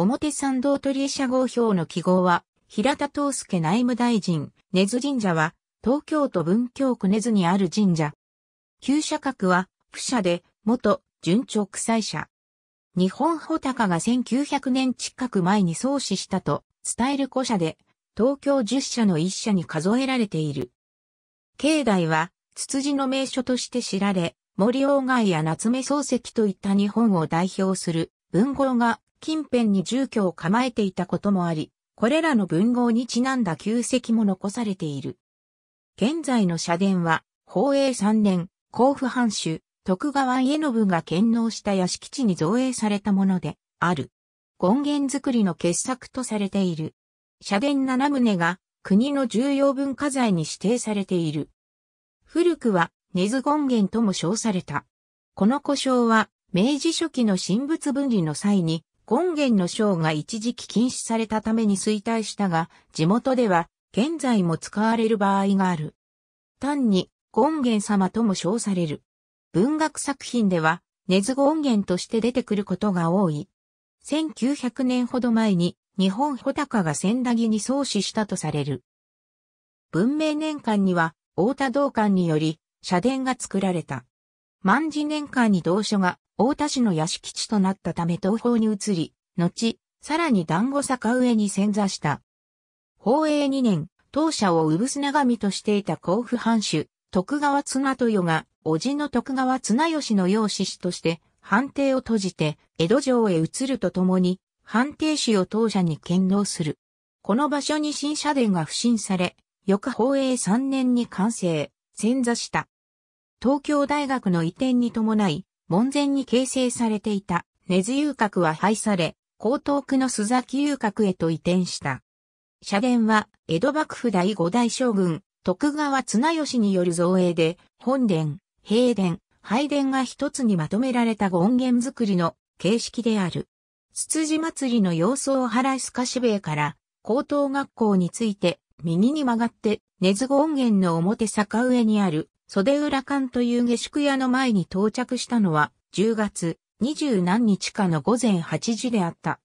表参道鳥居社号表の記号は、平田東介内務大臣、根津神社は、東京都文京区根津にある神社。旧社格は、不社で、元、順調区祭社。日本穂高が1900年近く前に創始したと伝える古社で、東京10社の一社に数えられている。境内は、ツツジの名所として知られ、森鴎外や夏目漱石といった日本を代表する文豪が近辺に住居を構えていたこともあり、これらの文豪にちなんだ旧跡も残されている。現在の社殿は、宝永三年、甲府藩主、徳川家信が建納した屋敷地に造営されたもので、ある。権現作りの傑作とされている。社殿七棟が国の重要文化財に指定されている。古くは根津権現とも称された。この故障は明治初期の神仏分離の際に権現の章が一時期禁止されたために衰退したが、地元では現在も使われる場合がある。単に権現様とも称される。文学作品では、根津権現として出てくることが多い。1900年ほど前に日本穂高が千駄木に創始したとされる。文明年間には、太田道館により、社殿が作られた。万事年間に同書が大田市の屋敷地となったため東方に移り、後、さらに団子坂上に潜座した。宝永2年、当社を産砂神としていた甲府藩主、徳川綱豊が、叔父の徳川綱吉の養子氏として、藩邸を閉じて、江戸城へ移るとともに、藩邸主を当社に献納する。この場所に新社殿が不審され、翌宝永3年に完成、潜座した。東京大学の移転に伴い、門前に形成されていた根津遊郭は廃され、江東区の須崎遊郭へと移転した。社殿は江戸幕府第五代将軍、徳川綱吉による造営で、本殿、平殿、拝殿が一つにまとめられた権限作りの形式である。つつじ祭りの様相を払いすかしべから高等学校について右に曲がって根津権現の表坂上にある袖浦館という下宿屋の前に到着したのは、10月20何日かの午前8時であった。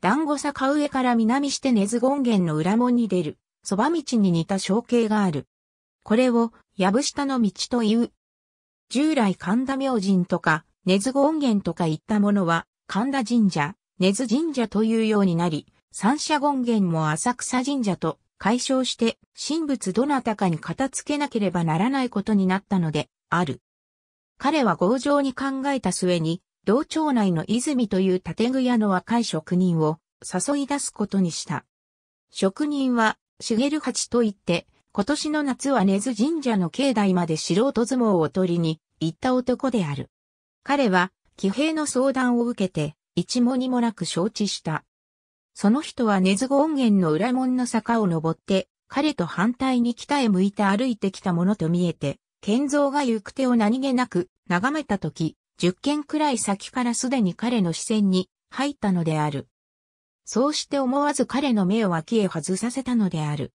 団子坂上から南して根津権現の裏門に出る、蕎麦道に似た象形がある。これを、やぶ下の道という。従来神田明神とか、根津権現とか言ったものは、神田神社、根津神社というようになり、三社権現も浅草神社と解消して神仏どなたかに片付けなければならないことになったのである。彼は強情に考えた末に、同町内の泉という建具屋の若い職人を誘い出すことにした。職人は、茂八と言って、今年の夏は根津神社の境内まで素人相撲を取りに行った男である。彼は、騎兵の相談を受けて、一もにもなく承知した。その人は根津権現の裏門の坂を登って、彼と反対に北へ向いて歩いてきたものと見えて、建造が行く手を何気なく眺めたとき、十軒くらい先からすでに彼の視線に入ったのである。そうして思わず彼の目を脇へ外させたのである。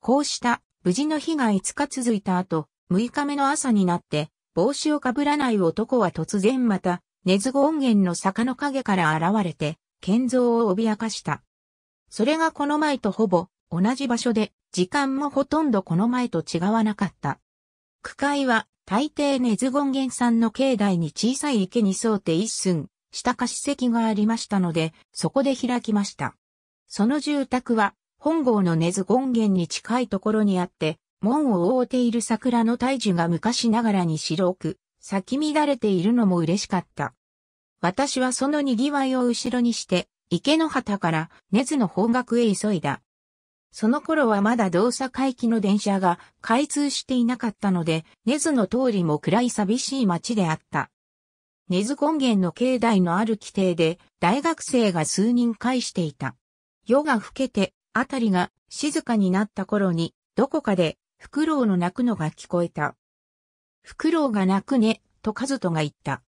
こうした、無事の日が5日続いた後、6日目の朝になって、帽子をかぶらない男は突然また、根津権現の坂の陰から現れて、建造を脅かした。それがこの前とほぼ同じ場所で、時間もほとんどこの前と違わなかった。区会は大抵根津権現んの境内に小さい池に沿うて一寸、下貸し席がありましたので、そこで開きました。その住宅は、本郷の根津権現に近いところにあって、門を覆っている桜の大樹が昔ながらに白く、咲き乱れているのも嬉しかった。私はその賑わいを後ろにして、池の旗から根津の方角へ急いだ。その頃はまだ動作回帰の電車が開通していなかったので、根津の通りも暗い寂しい街であった。根津根源の境内のある規定で、大学生が数人介していた。夜が更けて、あたりが静かになった頃に、どこかで、フクロウの鳴くのが聞こえた。フクロウが鳴くね、とカズトが言った。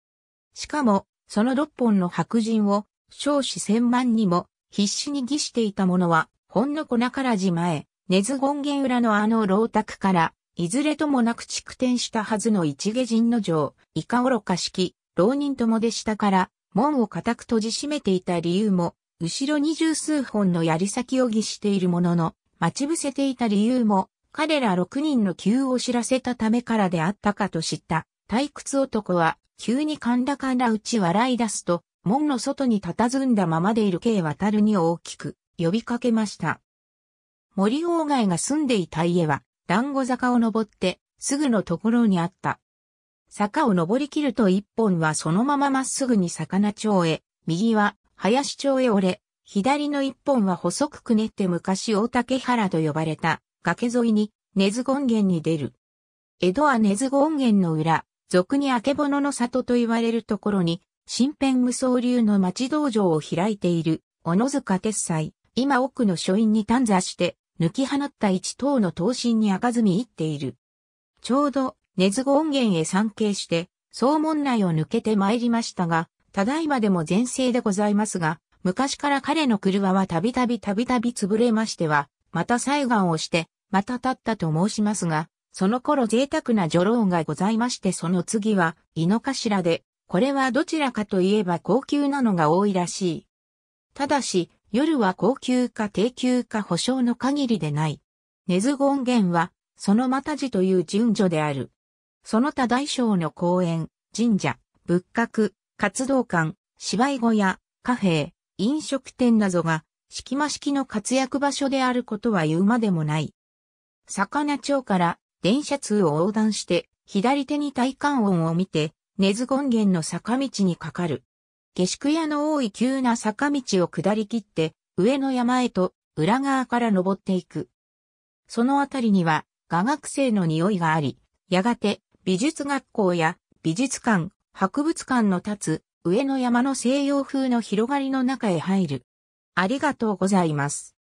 しかも、その六本の白人を、少子千万にも、必死に儀していた者は、ほんの粉から自前、根津権現裏のあの老宅から、いずれともなく蓄転したはずの一下人の城、いか愚かしき、浪人ともでしたから、門を固く閉じ閉めていた理由も、後ろ二十数本の槍先を儀しているものの、待ち伏せていた理由も、彼ら六人の急を知らせたためからであったかと知った、退屈男は、急にカンだカンだうち笑い出すと、門の外に佇んだままでいる K 渡るに大きく呼びかけました。森鴎外が住んでいた家は、団子坂を登って、すぐのところにあった。坂を登り切ると一本はそのまままっすぐに魚町へ、右は林町へ折れ、左の一本は細くくねって昔大竹原と呼ばれた崖沿いに根津権現に出る。江戸は根津権現の裏、俗に明けぼのの里と言われるところに、新編無双流の町道場を開いている、小野塚鉄斎、今奥の書院に探査して、抜き放った一等の刀身に赤ずみ入っている。ちょうど、根津権現へ参詣して、総門内を抜けて参りましたが、ただいまでも前世でございますが、昔から彼の車はたびたびたびたび潰れましては、また裁願をして、また立ったと申しますが、その頃贅沢な女郎がございましてその次は、井の頭で、これはどちらかといえば高級なのが多いらしい。ただし、夜は高級か低級か保証の限りでない。根津権現は、その又次という順序である。その他大小の公園、神社、仏閣、活動館、芝居小屋、カフェ、飲食店などが、式間式の活躍場所であることは言うまでもない。魚町から電車通を横断して、左手に体感音を見て、根津権現の坂道にかかる。下宿屋の多い急な坂道を下り切って、上の山へと裏側から登っていく。そのあたりには、画学生の匂いがあり、やがて美術学校や美術館、博物館の立つ上の山の西洋風の広がりの中へ入る。ありがとうございます。